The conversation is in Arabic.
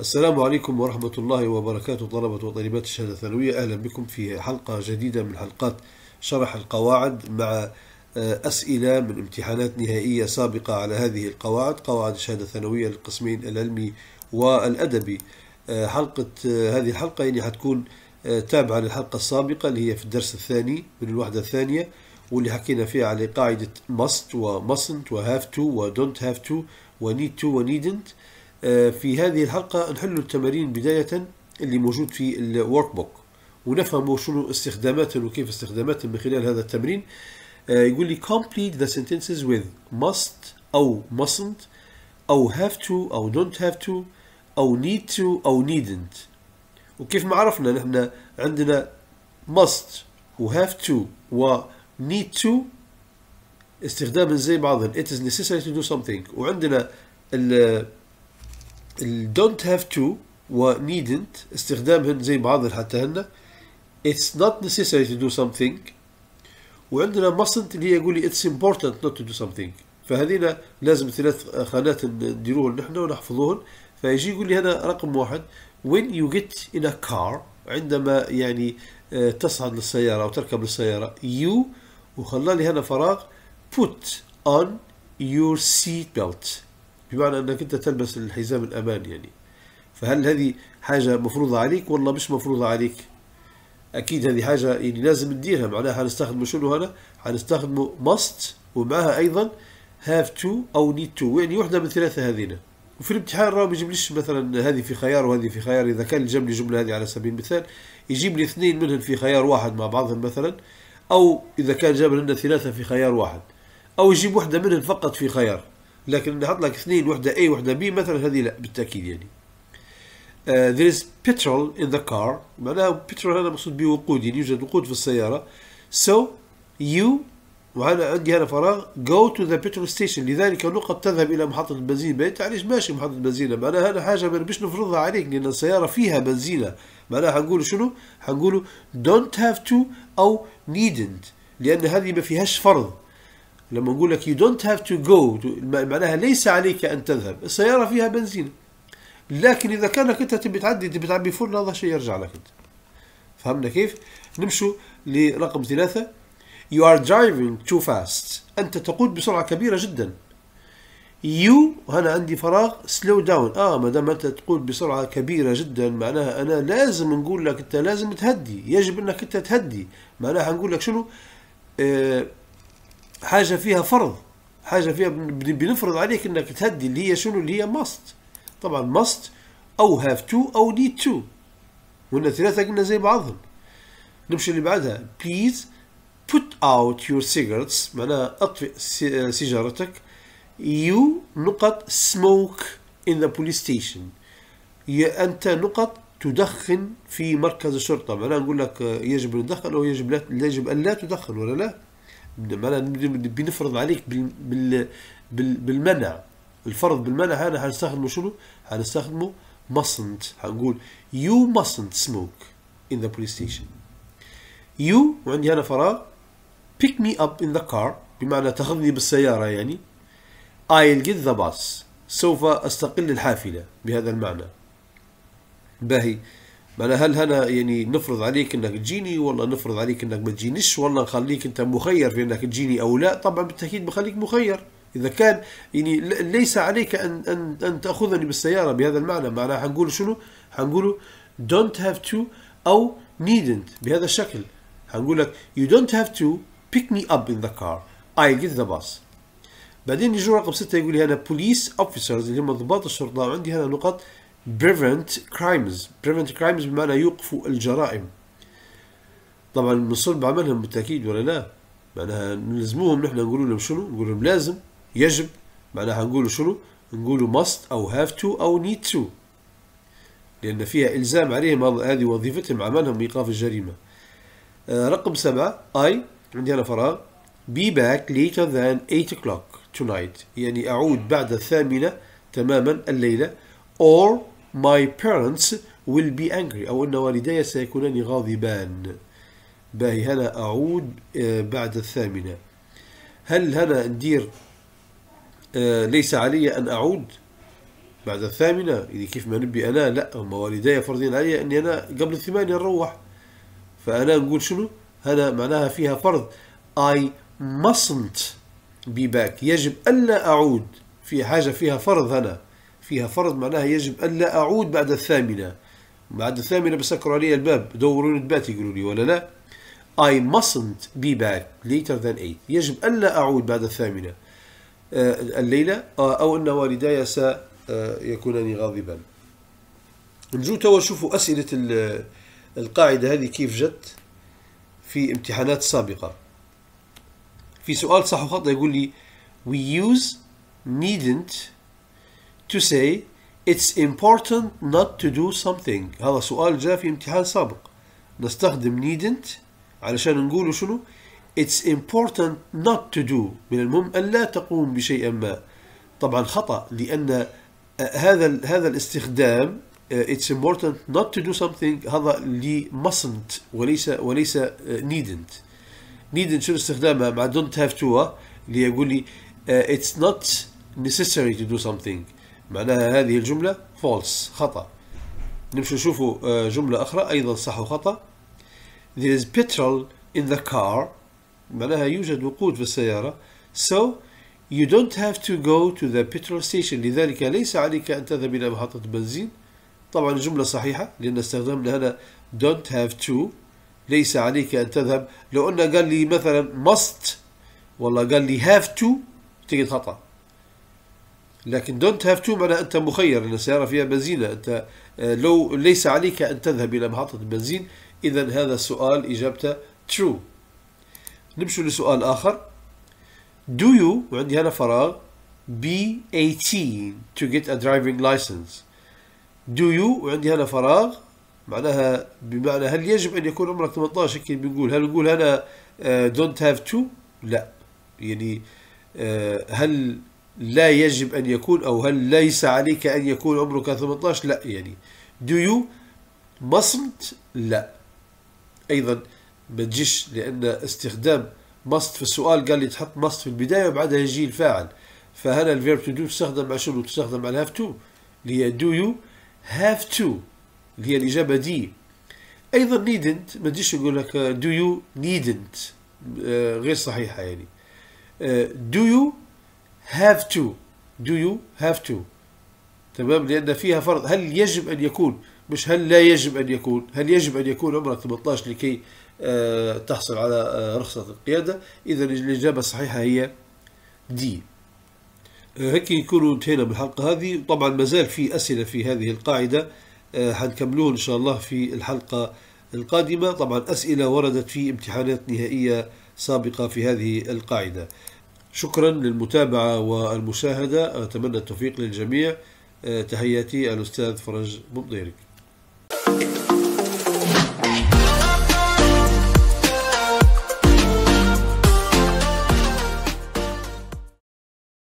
السلام عليكم ورحمة الله وبركاته طلبة وطالبات الشهادة الثانوية أهلا بكم في حلقة جديدة من حلقات شرح القواعد مع آه، أسئلة من امتحانات نهائية سابقة على هذه القواعد قواعد الشهادة الثانوية للقسمين العلمي والأدبي آه، حلقة آه، هذه الحلقة يعني حتكون تابعة للحلقة السابقة اللي هي في الدرس الثاني من الوحدة الثانية واللي حكينا فيها على قاعدة must و mustn't و have to و don't have to و need to و needn't آه، في هذه الحلقة نحل التمارين بداية اللي موجود في الورك بوك ونفهم شنو استخداماتهم وكيف استخداماتهم من خلال هذا التمرين آه، يقول لي complete the sentences with must أو mustn't أو have to أو don't have to أو need to أو needn't وكيف ما عرفنا نحن عندنا must و have to و need to استخدام زي بعضهم it is necessary to do something وعندنا ال don't have to و needn't استخدامهن زي بعضهن حتى هن it's not necessary to do something وعندنا mustn't اللي هي يقول لي it's important not to do something فهذينا لازم ثلاث خانات نديروهن نحن ونحفظوهن فيجي يقول لي هنا رقم واحد when you get in a car عندما يعني آه، تصعد للسيارة أو تركب للسيارة you وخلى لي هنا فراغ put on your seat belt بمعنى أنك أنت تلبس الحزام الأمان يعني فهل هذه حاجة مفروضة عليك والله مش مفروضة عليك أكيد هذه حاجة يعني لازم نديرها معناها حنستخدموا شنو هنا حنستخدموا must ومعها أيضا have to أو need to يعني واحدة من الثلاثة هذين وفي الامتحان راه ما يجيبليش مثلا هذه في خيار وهذه في خيار إذا كان جاب لي جملة هذه على سبيل المثال يجيب لي اثنين منهم في خيار واحد مع بعضهم مثلا أو إذا كان جاب لنا ثلاثة في خيار واحد أو يجيب واحدة منهم فقط في خيار لكن نحط لك اثنين وحده A وحده B مثلا هذه لا بالتاكيد يعني Uh, there is petrol in the car معناها petrol هنا مقصود به وقود يعني يوجد وقود في السيارة so you وهنا عندي هنا فراغ go to the petrol station لذلك نقط تذهب إلى محطة البنزين ما أنت علاش ماشي محطة البنزين معناها هنا حاجة ما نبيش نفرضها عليك لأن السيارة فيها بنزينة معناها حنقولوا شنو؟ حنقولوا don't have to أو needn't لأن هذه ما فيهاش فرض لما نقول لك يو دونت هاف تو جو معناها ليس عليك ان تذهب السياره فيها بنزين لكن اذا كانك انت تبي تعدي تبي تعبي فرن هذا شيء يرجع لك انت فهمنا كيف نمشوا لرقم ثلاثة you are driving too fast انت تقود بسرعه كبيره جدا يو هنا عندي فراغ سلو داون اه ما دام انت تقود بسرعه كبيره جدا معناها انا لازم نقول لك انت لازم تهدي يجب انك انت تهدي معناها نقول لك شنو آه حاجه فيها فرض حاجه فيها بنفرض عليك انك تهدي اللي هي شنو اللي هي ماست طبعا ماست او هاف تو او نيد تو هنا ثلاثه قلنا زي بعضهم نمشي اللي بعدها بليز put out your cigarettes معناها اطفئ آه، سيجارتك يو نقط smoke in the police station يا انت نقط تدخن في مركز الشرطه معناها نقول لك آه، يجب ان ندخن او يجب لا يجب ان لا تدخن ولا لا بنفرض عليك بال بال بالمنع الفرض بالمنع هذا حنستخدمه شنو؟ حنستخدمه mustn't حنقول you mustn't smoke in the police station you وعندي هنا فراغ pick me up in the car بمعنى تاخذني بالسيارة يعني I'll get the bus سوف أستقل الحافلة بهذا المعنى باهي معناها هل هنا يعني نفرض عليك انك تجيني ولا نفرض عليك انك ما تجينيش ولا نخليك انت مخير في انك تجيني او لا طبعا بالتاكيد بخليك مخير اذا كان يعني ليس عليك ان ان ان تاخذني بالسياره بهذا المعنى معناها حنقول شنو حنقول don't have to او needn't بهذا الشكل حنقول لك you don't have to pick me up in the car I get the bus بعدين يجي رقم ستة يقول لي هنا police officers اللي هم ضباط الشرطة وعندي هنا نقط prevent crimes prevent crimes بمعنى يوقفوا الجرائم طبعا المصر بعملهم بالتاكيد ولا لا معناها نلزموهم نحن نقول لهم شنو نقول لهم لازم يجب معناها نقولوا شنو نقولوا must او have to او need to لان فيها الزام عليهم هذه وظيفتهم عملهم ايقاف الجريمه آه، رقم سبعة I عندي انا فراغ be back later than 8 o'clock tonight يعني اعود بعد الثامنه تماما الليله or my parents will be angry أو أن والدي سيكونان غاضبان باهي هنا أعود آه، بعد الثامنة هل هنا ندير آه، ليس علي أن أعود بعد الثامنة إذا كيف ما نبي أنا لا هم والدي فرضين علي أني أنا قبل الثمانية نروح فأنا نقول شنو هنا معناها فيها فرض I mustn't be back يجب ألا أعود في حاجة فيها فرض هنا فيها فرض معناها يجب ألا أعود بعد الثامنة بعد الثامنة بسكروا علي الباب دوروا نتبات يقولوا لي ولا لا I mustn't be back later than 8 يجب ألا أعود بعد الثامنة آه، الليلة آه، أو أن والداي سيكونان آه، غاضبا نجو توا نشوفوا أسئلة القاعدة هذه كيف جت في امتحانات سابقة في سؤال صح وخطأ يقول لي we use needn't to say it's important not to do something هذا سؤال جاء في امتحان سابق نستخدم needn't علشان نقول شنو it's important not to do من المهم ألا تقوم بشيء ما طبعا خطأ لأن هذا هذا الاستخدام it's important not to do something هذا لي mustn't وليس وليس needn't needn't شنو استخدامها مع don't have to ليقول لي it's not necessary to do something معناها هذه الجملة فولس خطأ نمشي نشوفوا آه، جملة أخرى أيضا صح وخطأ There is petrol in the car معناها يوجد وقود في السيارة So you don't have to go to the petrol station لذلك ليس عليك أن تذهب إلى محطة البنزين طبعا الجملة صحيحة لأن استخدمنا هنا don't have to ليس عليك أن تذهب لو أن قال لي مثلا must والله قال لي have to تجد خطأ لكن دونت هاف تو معناها انت مخير ان السياره فيها بنزينه انت آه، لو ليس عليك ان تذهب الى محطه البنزين اذا هذا السؤال اجابته ترو نمشي لسؤال اخر do you وعندي هنا فراغ be 18 to get a driving license do you وعندي هنا فراغ معناها بمعنى هل يجب ان يكون عمرك 18 هيك بنقول هل نقول انا uh, آه، don't have to لا يعني uh, هل لا يجب أن يكون أو هل ليس عليك أن يكون عمرك 18 لا يعني do you mustn't لا أيضا ما تجيش لأن استخدام must في السؤال قال لي تحط must في البداية وبعدها يجي الفاعل فهنا الفيرب تو دو تستخدم مع شنو تستخدم على have to اللي هي do you have to اللي هي الإجابة دي أيضا needn't ما تجيش يقول لك do you needn't آه، غير صحيحة يعني آه، do you هاف تو دو يو هاف تو تمام لأن فيها فرض هل يجب أن يكون مش هل لا يجب أن يكون هل يجب أن يكون عمرك 18 لكي آه، تحصل على آه، رخصة القيادة إذا الإجابة الصحيحة هي دي آه، هكي يكونوا انتهينا من الحلقة هذه طبعا مازال في أسئلة في هذه القاعدة حنكملوه إن شاء الله في الحلقة القادمة طبعا أسئلة وردت في امتحانات نهائية سابقة في هذه القاعدة شكرا للمتابعة والمشاهدة أتمنى التوفيق للجميع آه، تحياتي الأستاذ فرج مبضيري